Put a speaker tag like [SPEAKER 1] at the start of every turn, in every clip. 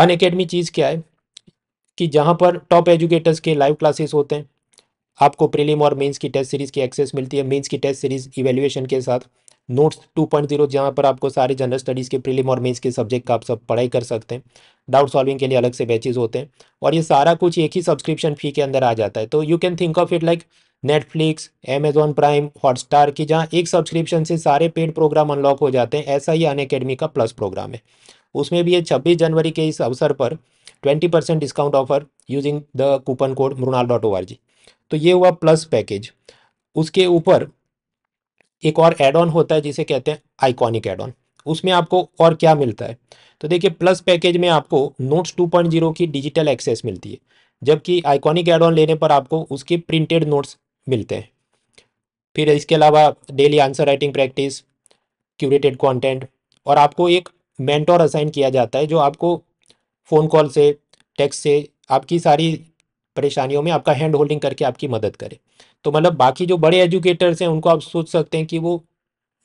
[SPEAKER 1] अन academy चीज़ क्या है कि जहाँ पर टॉप एजुकेटर्स के लाइव क्लासेस होते हैं आपको प्रीलिम और मेंस की टेस्ट सीरीज़ की एक्सेस मिलती है मेंस की टेस्ट सीरीज़ इवेल्युएशन के साथ नोट्स 2.0 पॉइंट जीरो जहाँ पर आपको सारे जनरल स्टडीज़ के प्रीलिम और मेंस के सब्जेक्ट का आप सब पढ़ाई कर सकते हैं डाउट सॉल्विंग के लिए अलग से बैचेज होते हैं और ये सारा कुछ एक ही सब्सक्रिप्शन फ़ी के अंदर आ जाता है तो you can think of it like Netflix Amazon Prime Hotstar की जहाँ एक सब्सक्रिप्शन से सारे पेड प्रोग्राम अनलॉक हो जाते हैं ऐसा ही अन का प्लस प्रोग्राम है उसमें भी ये छब्बीस जनवरी के इस अवसर पर twenty percent discount offer using the coupon code Mrinal dot O R G तो ये हुआ प्लस पैकेज उसके ऊपर एक और एड ऑन होता है जिसे कहते हैं आइकॉनिक एड ऑन उसमें आपको और क्या मिलता है तो देखिए प्लस पैकेज में आपको नोट्स 2.0 की डिजिटल एक्सेस मिलती है जबकि आइकॉनिक एड ऑन लेने पर आपको उसके प्रिंटेड नोट्स मिलते हैं फिर इसके अलावा daily answer writing practice curated content और आपको एक मैंटोर असाइन किया जाता है जो आपको फ़ोन कॉल से टेक्स्ट से आपकी सारी परेशानियों में आपका हैंड होल्डिंग करके आपकी मदद करे तो मतलब बाकी जो बड़े एजुकेटर्स हैं उनको आप सोच सकते हैं कि वो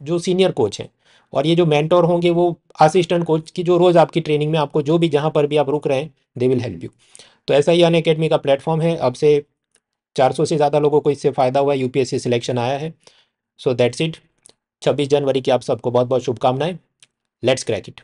[SPEAKER 1] जो सीनियर कोच हैं और ये जो मैंटोर होंगे वो असिस्टेंट कोच की जो रोज़ आपकी ट्रेनिंग में आपको जो भी जहाँ पर भी आप रुक रहे हैं दे विल हेल्प यू तो ऐसा ही अन अकेडमी का प्लेटफॉर्म है अब से 400 से ज़्यादा लोगों को इससे फ़ायदा हुआ है यूपीएससी सिलेक्शन आया है सो दैट्स इट 26 जनवरी की आप सबको बहुत बहुत शुभकामनाएं Let's crack it.